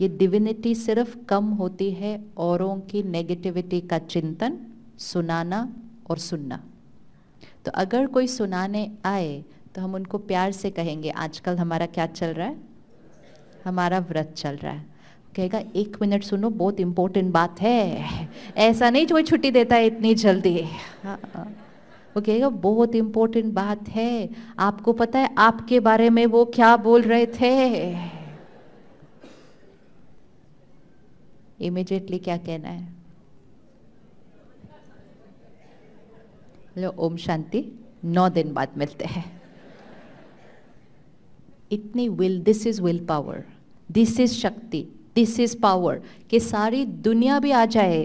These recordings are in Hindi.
ये डिविनिटी सिर्फ कम होती है औरों की नेगेटिविटी का चिंतन सुनाना और सुनना तो अगर कोई सुनाने आए तो हम उनको प्यार से कहेंगे आजकल हमारा क्या चल रहा है हमारा व्रत चल रहा है कहेगा एक मिनट सुनो बहुत इम्पोर्टेंट बात है ऐसा नहीं जो छुट्टी देता है इतनी जल्दी हाँ, हाँ। वो कहेगा बहुत इम्पोर्टेंट बात है आपको पता है आपके बारे में वो क्या बोल रहे थे इमिजिएटली क्या कहना है लो ओम शांति नौ दिन बाद मिलते हैं इतनी will this is will power this is शक्ति दिस इज पावर कि सारी दुनिया भी आ जाए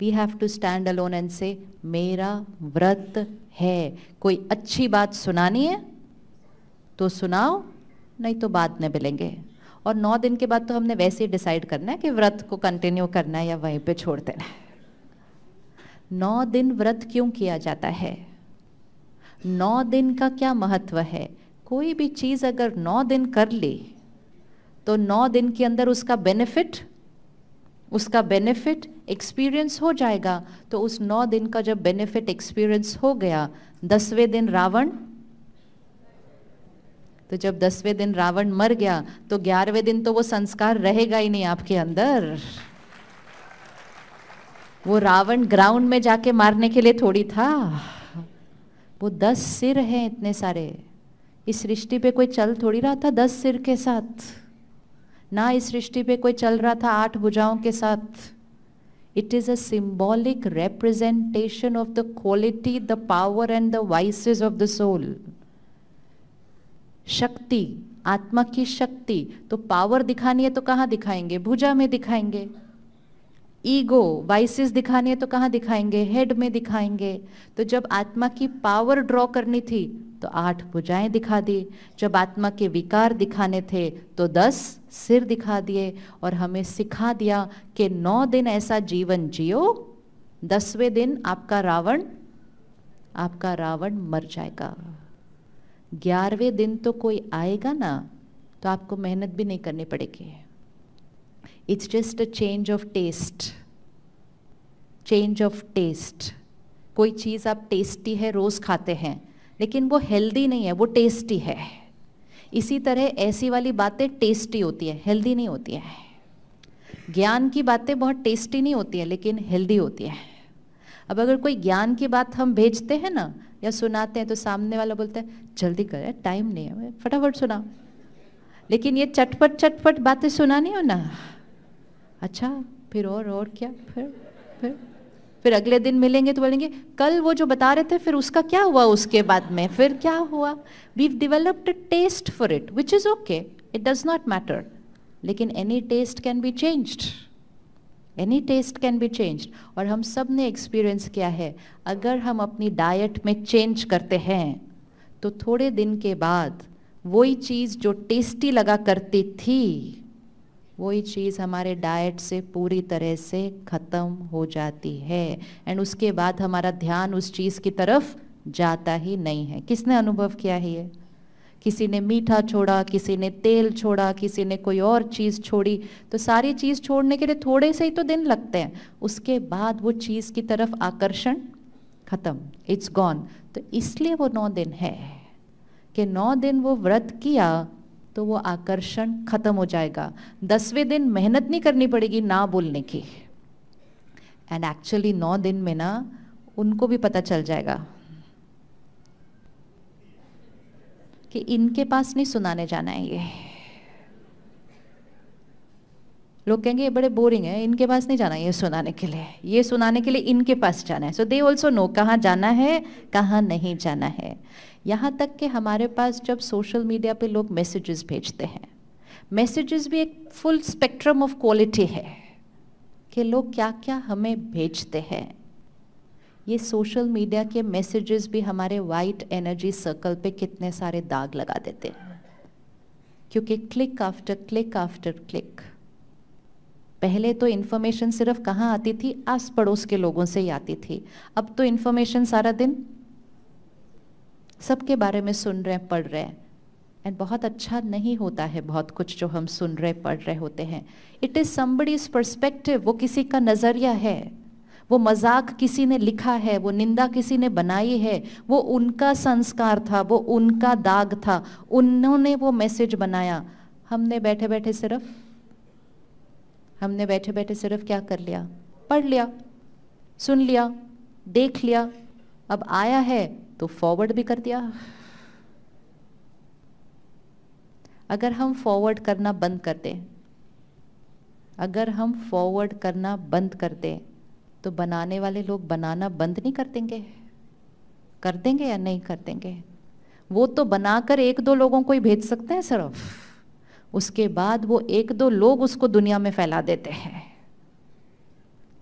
we have to stand alone and से मेरा व्रत है कोई अच्छी बात सुनानी है तो सुनाओ नहीं तो बाद में मिलेंगे और नौ दिन के बाद तो हमने वैसे ही डिसाइड करना है कि व्रत को कंटिन्यू करना है या वहीं पे छोड़ देना है नौ दिन व्रत क्यों किया जाता है नौ दिन का क्या महत्व है कोई भी चीज़ अगर नौ दिन कर ली तो नौ दिन के अंदर उसका बेनिफिट उसका बेनिफिट एक्सपीरियंस हो जाएगा तो उस नौ दिन का जब बेनिफिट एक्सपीरियंस हो गया दसवें दिन रावण तो जब दसवें दिन रावण मर गया तो ग्यारहवें दिन तो वो संस्कार रहेगा ही नहीं आपके अंदर वो रावण ग्राउंड में जाके मारने के लिए थोड़ी था वो दस सिर हैं इतने सारे इस सृष्टि पे कोई चल थोड़ी रहा था दस सिर के साथ ना इस सृष्टि पे कोई चल रहा था आठ भुजाओं के साथ it is a symbolic representation of the quality the power and the vices of the soul शक्ति आत्मा की शक्ति तो पावर दिखानी है तो कहाँ दिखाएंगे भुजा में दिखाएंगे ईगो वाइसेस दिखानी है तो कहाँ दिखाएंगे हेड में दिखाएंगे तो जब आत्मा की पावर ड्रॉ करनी थी तो आठ भुजाएं दिखा दी जब आत्मा के विकार दिखाने थे तो दस सिर दिखा दिए और हमें सिखा दिया कि नौ दिन ऐसा जीवन जियो दसवें दिन आपका रावण आपका रावण मर जाएगा ग्यारहवें दिन तो कोई आएगा ना तो आपको मेहनत भी नहीं करनी पड़ेगी it's just a change of taste change of taste कोई चीज़ आप टेस्टी है रोज़ खाते हैं लेकिन वो हेल्दी नहीं है वो टेस्टी है इसी तरह ऐसी वाली बातें टेस्टी होती है हेल्दी नहीं होती है ज्ञान की बातें बहुत टेस्टी नहीं होती है लेकिन हेल्दी होती है अब अगर कोई ज्ञान की बात हम भेजते हैं ना या सुनाते हैं तो सामने वाला बोलता है जल्दी करें टाइम नहीं है फटाफट सुनाओ लेकिन ये चटपट चटपट बातें सुनानी हो ना अच्छा फिर और और क्या फिर फिर फिर अगले दिन मिलेंगे तो बोलेंगे कल वो जो बता रहे थे फिर उसका क्या हुआ उसके बाद में फिर क्या हुआ we developed a taste for it which is okay it does not matter लेकिन any taste can be changed any taste can be change और हम सब ने एक्सपीरियंस किया है अगर हम अपनी डाइट में चेंज करते हैं तो थोड़े दिन के बाद वही चीज़ जो टेस्टी लगा करती थी वही चीज़ हमारे डाइट से पूरी तरह से ख़त्म हो जाती है एंड उसके बाद हमारा ध्यान उस चीज़ की तरफ जाता ही नहीं है किसने अनुभव किया है ये किसी ने मीठा छोड़ा किसी ने तेल छोड़ा किसी ने कोई और चीज़ छोड़ी तो सारी चीज़ छोड़ने के लिए थोड़े से ही तो दिन लगते हैं उसके बाद वो चीज़ की तरफ आकर्षण खत्म इट्स गॉन तो इसलिए वो नौ दिन है कि नौ दिन वो व्रत किया तो वो आकर्षण खत्म हो जाएगा दसवें दिन मेहनत नहीं करनी पड़ेगी ना बोलने की एंड एक्चुअली नौ दिन में ना उनको भी पता चल जाएगा कि इनके पास नहीं सुनाने जाना है ये लोग कहेंगे ये बड़े बोरिंग है इनके पास नहीं जाना ये सुनाने के लिए ये सुनाने के लिए इनके पास जाना है सो दे ऑल्सो नो कहाँ जाना है कहाँ नहीं जाना है यहाँ तक कि हमारे पास जब सोशल मीडिया पे लोग मैसेजेस भेजते हैं मैसेजेस भी एक फुल स्पेक्ट्रम ऑफ क्वालिटी है कि लोग क्या क्या हमें भेजते हैं ये सोशल मीडिया के मैसेजेस भी हमारे वाइट एनर्जी सर्कल पे कितने सारे दाग लगा देते हैं क्योंकि click after click after click पहले तो इन्फॉर्मेशन सिर्फ कहाँ आती थी आस पड़ोस के लोगों से ही आती थी अब तो इन्फॉर्मेशन सारा दिन सबके बारे में सुन रहे पढ़ रहे एंड बहुत अच्छा नहीं होता है बहुत कुछ जो हम सुन रहे पढ़ रहे होते हैं इट इज़ समबडीज परस्पेक्टिव वो किसी का नज़रिया है वो मजाक किसी ने लिखा है वो निंदा किसी ने बनाई है वो उनका संस्कार था वो उनका दाग था उन्होंने वो मैसेज बनाया हमने बैठे बैठे सिर्फ हमने बैठे बैठे सिर्फ क्या कर लिया पढ़ लिया सुन लिया देख लिया अब आया है तो फॉरवर्ड भी कर दिया अगर हम फॉरवर्ड करना बंद कर दें अगर हम फॉरवर्ड करना बंद कर दें तो बनाने वाले लोग बनाना बंद नहीं कर देंगे कर देंगे या नहीं कर देंगे वो तो बनाकर एक दो लोगों को ही भेज सकते हैं सिर्फ उसके बाद वो एक दो लोग उसको दुनिया में फैला देते हैं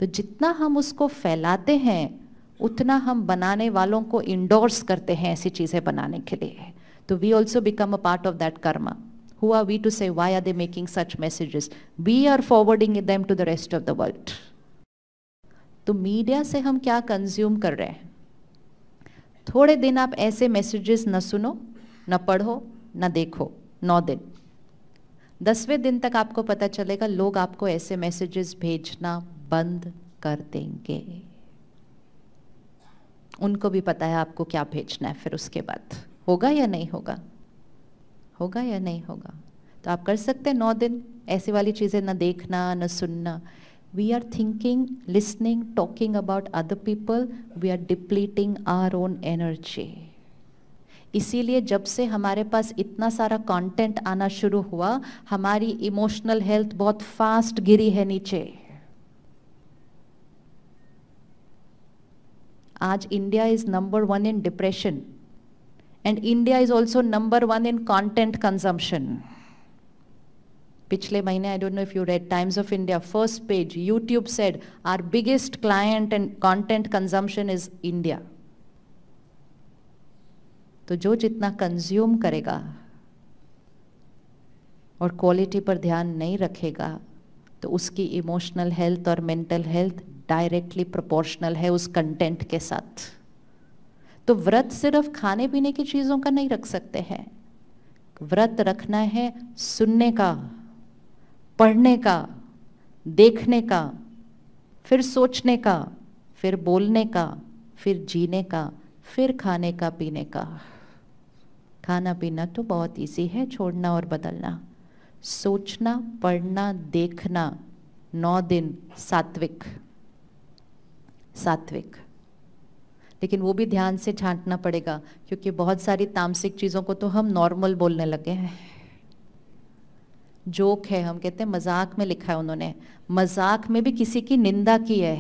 तो जितना हम उसको फैलाते हैं उतना हम बनाने वालों को इंडोर्स करते हैं ऐसी चीज़ें बनाने के लिए तो we also become a part of that karma हुआ are we to say are are they making such messages we are forwarding them to the rest of the तो मीडिया से हम क्या कंज्यूम कर रहे हैं थोड़े दिन आप ऐसे मैसेजेस न सुनो न पढ़ो न देखो नौ दिन दसवें दिन तक आपको पता चलेगा लोग आपको ऐसे मैसेजेस भेजना बंद कर देंगे उनको भी पता है आपको क्या भेजना है फिर उसके बाद होगा या नहीं होगा होगा या नहीं होगा तो आप कर सकते हैं नौ दिन ऐसी वाली चीज़ें ना देखना ना सुनना we are thinking, listening, talking about other people, we are depleting our own energy. इसीलिए जब से हमारे पास इतना सारा कंटेंट आना शुरू हुआ हमारी इमोशनल हेल्थ बहुत फास्ट गिरी है नीचे आज India is number one in depression and India is also number one in content consumption पिछले महीने I don't know if you read Times of India first page YouTube said our biggest client and content consumption is India तो जो जितना कंज्यूम करेगा और क्वालिटी पर ध्यान नहीं रखेगा तो उसकी इमोशनल हेल्थ और मेंटल हेल्थ डायरेक्टली प्रोपोर्शनल है उस कंटेंट के साथ तो व्रत सिर्फ खाने पीने की चीज़ों का नहीं रख सकते हैं व्रत रखना है सुनने का पढ़ने का देखने का फिर सोचने का फिर बोलने का फिर जीने का फिर खाने का पीने का खाना पीना तो बहुत ईजी है छोड़ना और बदलना सोचना पढ़ना देखना नौ दिन सात्विक सात्विक लेकिन वो भी ध्यान से छांटना पड़ेगा क्योंकि बहुत सारी तामसिक चीज़ों को तो हम नॉर्मल बोलने लगे हैं जोक है हम कहते हैं मजाक में लिखा है उन्होंने मजाक में भी किसी की निंदा की है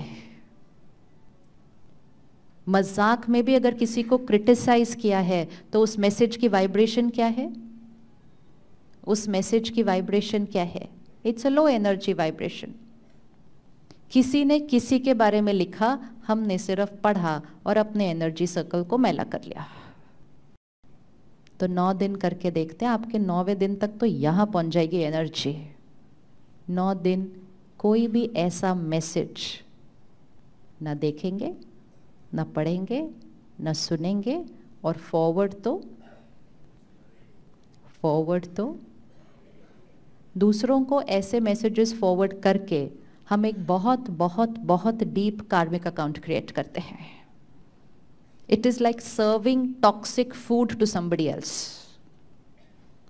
मजाक में भी अगर किसी को क्रिटिसाइज किया है तो उस मैसेज की वाइब्रेशन क्या है उस मैसेज की वाइब्रेशन क्या है it's a low energy vibration किसी ने किसी के बारे में लिखा हमने सिर्फ पढ़ा और अपने एनर्जी सर्कल को मैला कर लिया तो नौ दिन करके देखते हैं आपके नौवे दिन तक तो यहाँ पहुँच जाएगी एनर्जी नौ दिन कोई भी ऐसा मैसेज ना देखेंगे ना पढ़ेंगे ना सुनेंगे और फॉरवर्ड तो फॉरवर्ड तो दूसरों को ऐसे मैसेजेस फॉरवर्ड करके हम एक बहुत बहुत बहुत डीप कार्मिक अकाउंट क्रिएट करते हैं It is like serving toxic food to somebody else.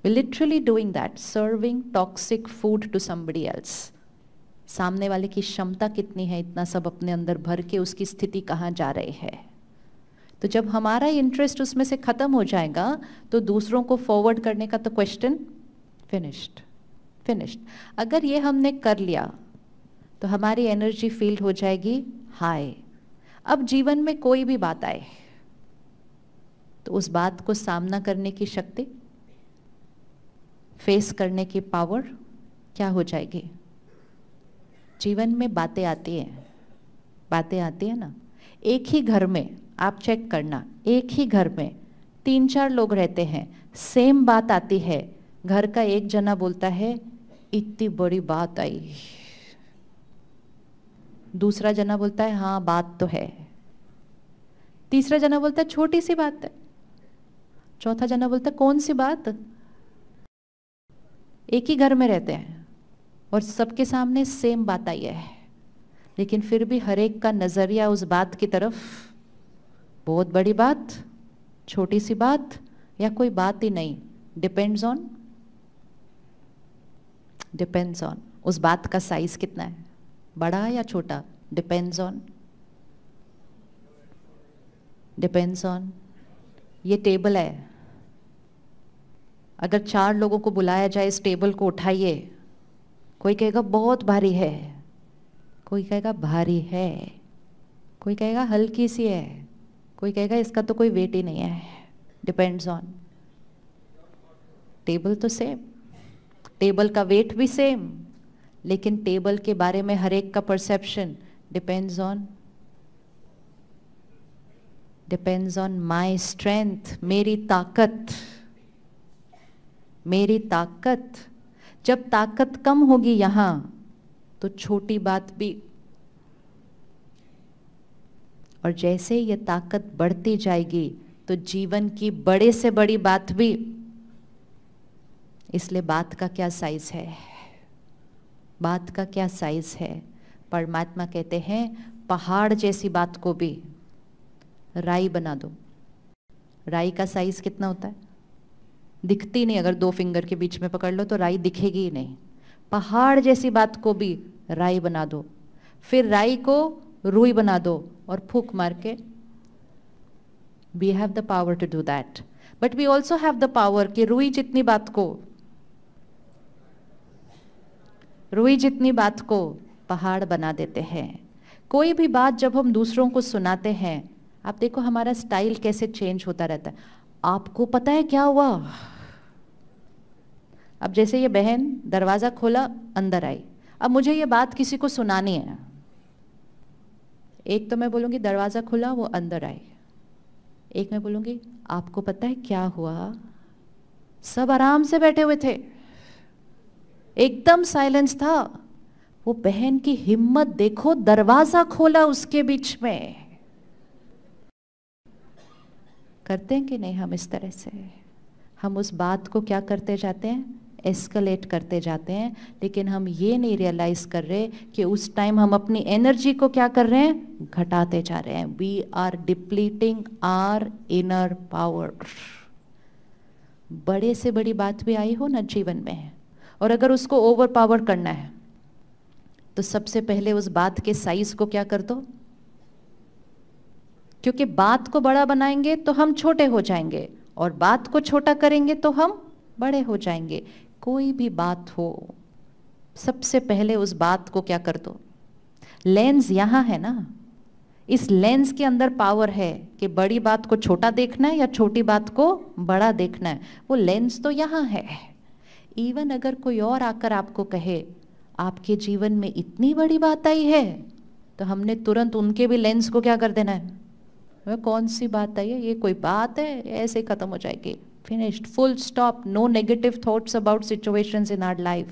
We're literally doing that, serving toxic food to somebody else. सामने वाले की क्षमता कितनी है इतना सब अपने अंदर भर के उसकी स्थिति कहाँ जा रही है तो जब हमारा इंटरेस्ट उसमें से ख़त्म हो जाएगा तो दूसरों को फॉरवर्ड करने का तो क्वेश्चन फिनिश्ड फिनिश्ड अगर ये हमने कर लिया तो हमारी एनर्जी फील्ड हो जाएगी हाई अब जीवन में कोई भी बात आए तो उस बात को सामना करने की शक्ति फेस करने की पावर क्या हो जाएगी जीवन में बातें आती हैं बातें आती हैं ना एक ही घर में आप चेक करना एक ही घर में तीन चार लोग रहते हैं सेम बात आती है घर का एक जना बोलता है इतनी बड़ी बात आई दूसरा जना बोलता है हाँ बात तो है तीसरा जना बोलता है छोटी सी बात है चौथा जना बोलता कौन सी बात एक ही घर में रहते हैं और सबके सामने सेम बात आई है लेकिन फिर भी हर एक का नज़रिया उस बात की तरफ बहुत बड़ी बात छोटी सी बात या कोई बात ही नहीं डिपेंड्स ऑन डिपेंड्स ऑन उस बात का साइज कितना है बड़ा या छोटा डिपेंड्स ऑन डिपेंड्स ऑन ये टेबल है अगर चार लोगों को बुलाया जाए इस टेबल को उठाइए कोई कहेगा बहुत भारी है कोई कहेगा भारी है कोई कहेगा हल्की सी है कोई कहेगा इसका तो कोई वेट ही नहीं है डिपेंड्स ऑन टेबल तो सेम टेबल का वेट भी सेम लेकिन टेबल के बारे में हर एक का perception depends on depends on my strength मेरी ताकत मेरी ताकत जब ताकत कम होगी यहां तो छोटी बात भी और जैसे ये ताकत बढ़ती जाएगी तो जीवन की बड़े से बड़ी बात भी इसलिए बात का क्या साइज है बात का क्या साइज है परमात्मा कहते हैं पहाड़ जैसी बात को भी राई बना दो राई का साइज कितना होता है दिखती नहीं अगर दो फिंगर के बीच में पकड़ लो तो राई दिखेगी ही नहीं पहाड़ जैसी बात को भी राई बना दो फिर राई को रुई बना दो और फूक मार के we have the power to do that but we also have the power कि रुई जितनी बात को रुई जितनी बात को पहाड़ बना देते हैं कोई भी बात जब हम दूसरों को सुनाते हैं आप देखो हमारा स्टाइल कैसे चेंज होता रहता है आपको पता है क्या हुआ अब जैसे ये बहन दरवाज़ा खोला अंदर आई अब मुझे ये बात किसी को सुनानी है एक तो मैं बोलूंगी दरवाज़ा खुला वो अंदर आई एक मैं बोलूंगी आपको पता है क्या हुआ सब आराम से बैठे हुए थे एकदम साइलेंस था वो बहन की हिम्मत देखो दरवाज़ा खोला उसके बीच में करते हैं कि नहीं हम इस तरह से हम उस बात को क्या करते जाते हैं एस्केलेट करते जाते हैं लेकिन हम ये नहीं रियलाइज कर रहे कि उस टाइम हम अपनी एनर्जी को क्या कर रहे हैं घटाते जा रहे हैं we are depleting our inner power बड़े से बड़ी बात भी आई हो ना जीवन में और अगर उसको ओवर पावर करना है तो सबसे पहले उस बात के साइज को क्या कर दो क्योंकि बात को बड़ा बनाएंगे तो हम छोटे हो जाएंगे और बात को छोटा करेंगे तो हम बड़े हो जाएंगे कोई भी बात हो सबसे पहले उस बात को क्या कर दो लेंस यहाँ है ना इस लेंस के अंदर पावर है कि बड़ी बात को छोटा देखना है या छोटी बात को बड़ा देखना है वो लेंस तो यहाँ है इवन अगर कोई और आकर आपको कहे आपके जीवन में इतनी बड़ी बात आई है तो हमने तुरंत उनके भी लेंस को क्या कर देना है हमें कौन सी बात आई है ये कोई बात है ऐसे ख़त्म हो जाएगी finished full stop no negative thoughts about situations in our life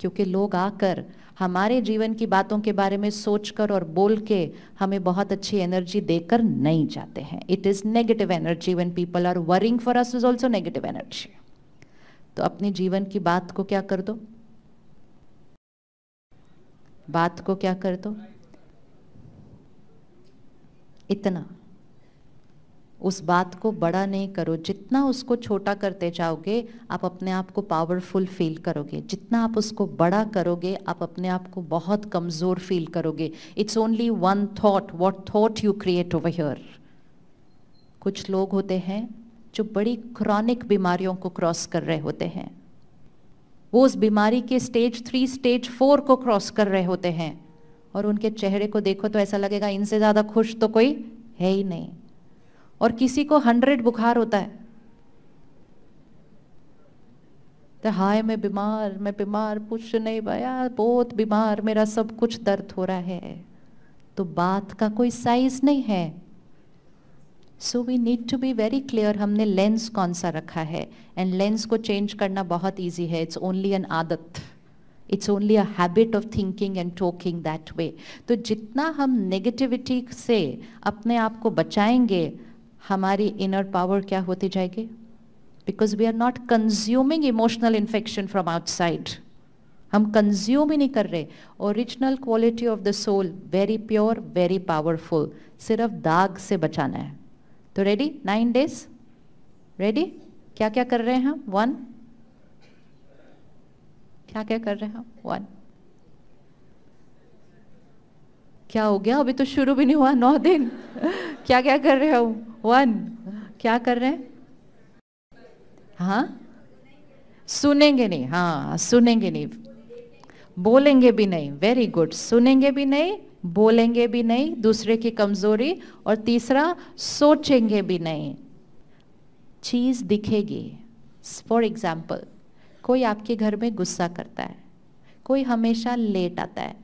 क्योंकि लोग आकर हमारे जीवन की बातों के बारे में सोचकर और बोल के हमें बहुत अच्छी एनर्जी देकर नहीं जाते हैं it is negative energy when people are worrying for us is also negative energy तो अपने जीवन की बात को क्या कर दो बात को क्या कर दो इतना उस बात को बड़ा नहीं करो जितना उसको छोटा करते जाओगे आप अपने आप को पावरफुल फील करोगे जितना आप उसको बड़ा करोगे आप अपने आप को बहुत कमज़ोर फील करोगे it's only one thought what thought you create over here कुछ लोग होते हैं जो बड़ी क्रॉनिक बीमारियों को क्रॉस कर रहे होते हैं वो उस बीमारी के स्टेज थ्री स्टेज फोर को क्रॉस कर रहे होते हैं और उनके चेहरे को देखो तो ऐसा लगेगा इनसे ज़्यादा खुश तो कोई है ही नहीं और किसी को हंड्रेड बुखार होता है तो हाय मैं बीमार मैं बीमार कुछ नहीं भाया बहुत बीमार मेरा सब कुछ दर्द हो रहा है तो बात का कोई साइज नहीं है so we need to be very clear हमने लेंस कौन सा रखा है एंड लेंस को चेंज करना बहुत ईजी है इट्स ओनली एन आदत it's only a habit of thinking and talking that way तो जितना हम नेगेटिविटी से अपने आप को बचाएंगे हमारी इनर पावर क्या होती जाएगी because we are not consuming emotional infection from outside हम कंज्यूम ही नहीं कर रहे original quality of the soul very pure very powerful सिर्फ दाग से बचाना है तो रेडी नाइन डेज रेडी क्या क्या कर रहे हैं हम वन क्या क्या कर रहे हैं वन क्या हो गया अभी तो शुरू भी नहीं हुआ नौ दिन क्या क्या कर रहे हो वन क्या कर रहे हैं हाँ सुनेंगे नहीं हाँ सुनेंगे नहीं बोलेंगे भी नहीं वेरी गुड सुनेंगे भी नहीं बोलेंगे भी नहीं दूसरे की कमजोरी और तीसरा सोचेंगे भी नहीं चीज दिखेगी फॉर एग्जाम्पल कोई आपके घर में गुस्सा करता है कोई हमेशा लेट आता है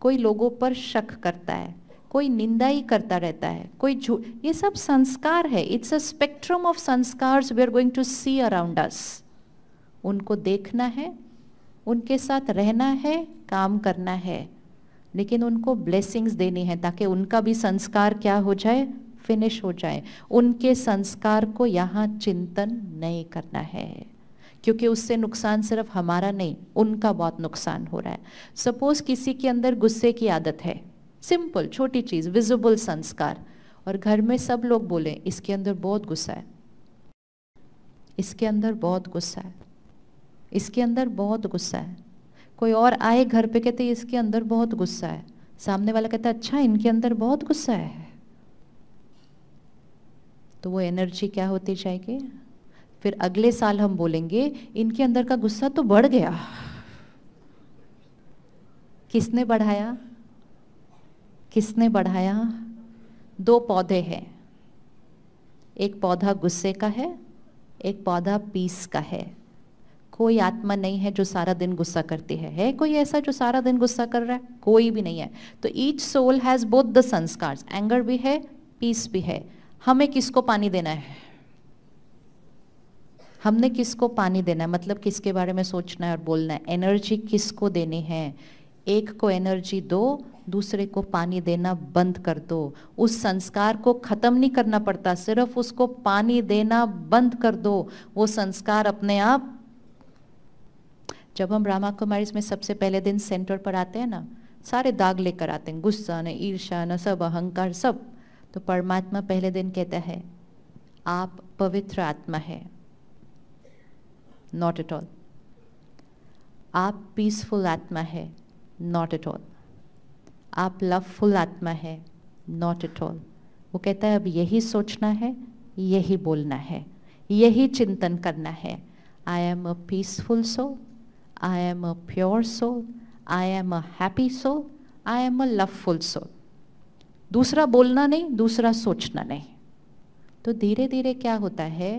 कोई लोगों पर शक करता है कोई निंदा ही करता रहता है कोई झूठ ये सब संस्कार है it's a spectrum of sanskar we are going to see around us उनको देखना है उनके साथ रहना है काम करना है लेकिन उनको ब्लेसिंग्स देनी है ताकि उनका भी संस्कार क्या हो जाए फिनिश हो जाए उनके संस्कार को यहाँ चिंतन नहीं करना है क्योंकि उससे नुकसान सिर्फ हमारा नहीं उनका बहुत नुकसान हो रहा है सपोज किसी के अंदर गुस्से की आदत है सिंपल छोटी चीज़ विजिबल संस्कार और घर में सब लोग बोले इसके अंदर बहुत गुस्सा है इसके अंदर बहुत गुस्सा है इसके अंदर बहुत गुस्सा है कोई और आए घर पे कहते इसके अंदर बहुत गुस्सा है सामने वाला कहता अच्छा इनके अंदर बहुत गुस्सा है तो वो एनर्जी क्या होती जाएगी फिर अगले साल हम बोलेंगे इनके अंदर का गुस्सा तो बढ़ गया किसने बढ़ाया किसने बढ़ाया दो पौधे हैं एक पौधा गुस्से का है एक पौधा पीस का है कोई आत्मा नहीं है जो सारा दिन गुस्सा करती है है कोई ऐसा जो सारा दिन गुस्सा कर रहा है कोई भी नहीं है तो each soul has both the sanskar anger भी है पीस भी है हमें किसको पानी देना है हमने किसको पानी देना है मतलब किसके बारे में सोचना है और बोलना है एनर्जी किसको देनी है एक को एनर्जी दो दूसरे को पानी देना बंद कर दो उस संस्कार को ख़त्म नहीं करना पड़ता सिर्फ उसको पानी देना बंद कर दो वो संस्कार अपने आप जब हम रामा कुमारी में सबसे पहले दिन सेंटर पर आते हैं ना सारे दाग लेकर आते हैं गुस्सा न ईर्षा न सब अहंकार सब तो परमात्मा पहले दिन कहता है आप पवित्र आत्मा है नॉट एट ऑल आप पीसफुल आत्मा है नॉट एट ऑल आप लवफुल आत्मा है नॉट एट ऑल वो कहता है अब यही सोचना है यही बोलना है यही चिंतन करना है I am a peaceful soul I am a pure soul I am a happy soul I am a loveful soul दूसरा बोलना नहीं दूसरा सोचना नहीं तो धीरे धीरे क्या होता है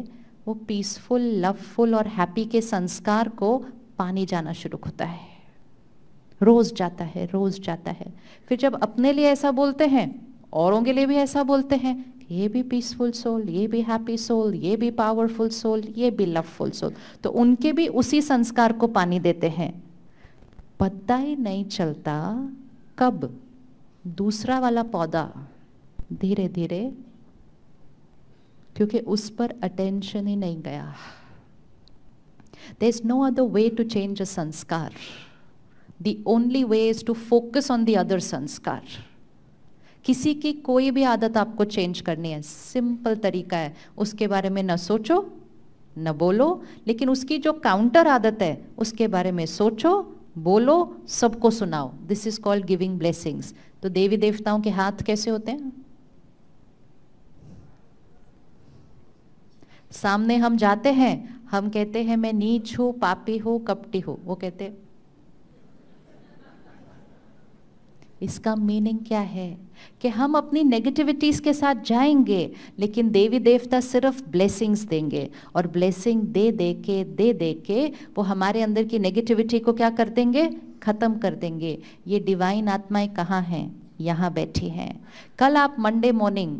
वो पीसफुल लवफुल और हैप्पी के संस्कार को पानी जाना शुरू होता है रोज जाता है रोज जाता है फिर जब अपने लिए ऐसा बोलते हैं औरों के लिए भी ऐसा बोलते हैं ये भी पीसफुल सोल ये भी हैप्पी सोल ये भी पावरफुल सोल ये भी लवफुल सोल तो उनके भी उसी संस्कार को पानी देते हैं पता ही नहीं चलता कब दूसरा वाला पौधा धीरे धीरे क्योंकि उस पर अटेंशन ही नहीं गया there is no other way to change a sanskar the only way is to focus on the other sanskar किसी की कोई भी आदत आपको चेंज करनी है सिंपल तरीका है उसके बारे में न सोचो न बोलो लेकिन उसकी जो काउंटर आदत है उसके बारे में सोचो बोलो सबको सुनाओ this is called giving blessings तो देवी देवताओं के हाथ कैसे होते हैं सामने हम जाते हैं हम कहते हैं मैं नीच हूं पापी हूं कपटी हूं वो कहते इसका मीनिंग क्या है कि हम अपनी नेगेटिविटीज़ के साथ जाएंगे लेकिन देवी देवता सिर्फ ब्लेसिंग्स देंगे और ब्लेसिंग दे दे के दे दे के वो हमारे अंदर की नेगेटिविटी को क्या कर देंगे ख़त्म कर देंगे ये डिवाइन आत्माएं कहाँ हैं यहाँ बैठी हैं कल आप मंडे मॉर्निंग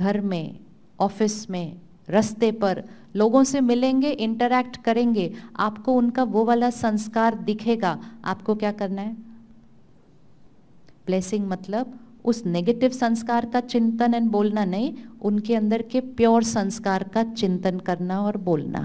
घर में ऑफिस में रस्ते पर लोगों से मिलेंगे इंटरैक्ट करेंगे आपको उनका वो वाला संस्कार दिखेगा आपको क्या करना है ब्लेसिंग मतलब उस नेगेटिव संस्कार का चिंतन एंड बोलना नहीं उनके अंदर के प्योर संस्कार का चिंतन करना और बोलना